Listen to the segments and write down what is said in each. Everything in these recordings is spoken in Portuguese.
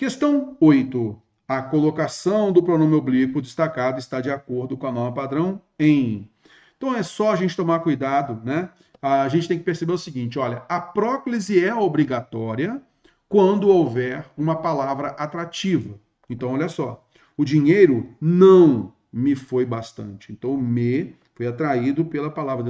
Questão 8. A colocação do pronome oblíquo destacado está de acordo com a norma padrão em. Então é só a gente tomar cuidado, né? A gente tem que perceber o seguinte, olha, a próclise é obrigatória quando houver uma palavra atrativa. Então olha só, o dinheiro não me foi bastante. Então, me foi atraído pela palavra,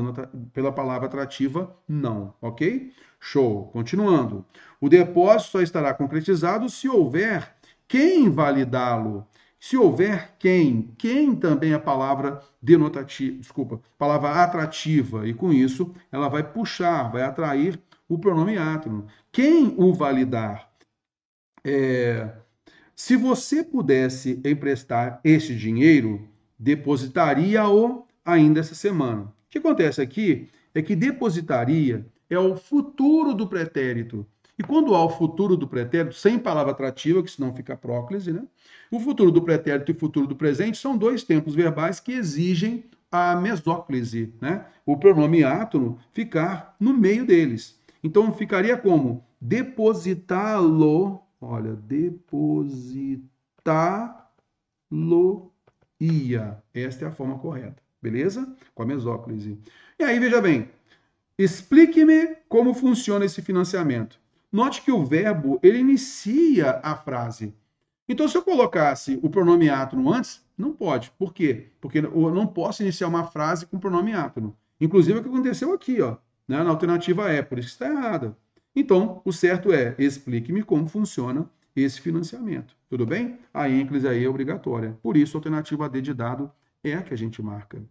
pela palavra atrativa não, ok? Show. Continuando. O depósito só estará concretizado se houver quem validá-lo. Se houver quem, quem também é palavra denotativa, desculpa, palavra atrativa, e com isso ela vai puxar, vai atrair o pronome átomo. Quem o validar? É, se você pudesse emprestar esse dinheiro, depositaria-o ainda essa semana. O que acontece aqui é que depositaria é o futuro do pretérito. E quando há o futuro do pretérito, sem palavra atrativa, que senão fica próclise, né? O futuro do pretérito e o futuro do presente são dois tempos verbais que exigem a mesóclise, né? O pronome átono ficar no meio deles. Então ficaria como depositá-lo, olha, depositá-lo ia. Esta é a forma correta, beleza? Com a mesóclise. E aí, veja bem, explique-me como funciona esse financiamento. Note que o verbo, ele inicia a frase. Então, se eu colocasse o pronome átono antes, não pode. Por quê? Porque eu não posso iniciar uma frase com o pronome átono. Inclusive, é o que aconteceu aqui, ó, né? na alternativa é, por isso que está errada. Então, o certo é, explique-me como funciona esse financiamento. Tudo bem? A ênclise aí é obrigatória. Por isso, a alternativa D de dado é a que a gente marca.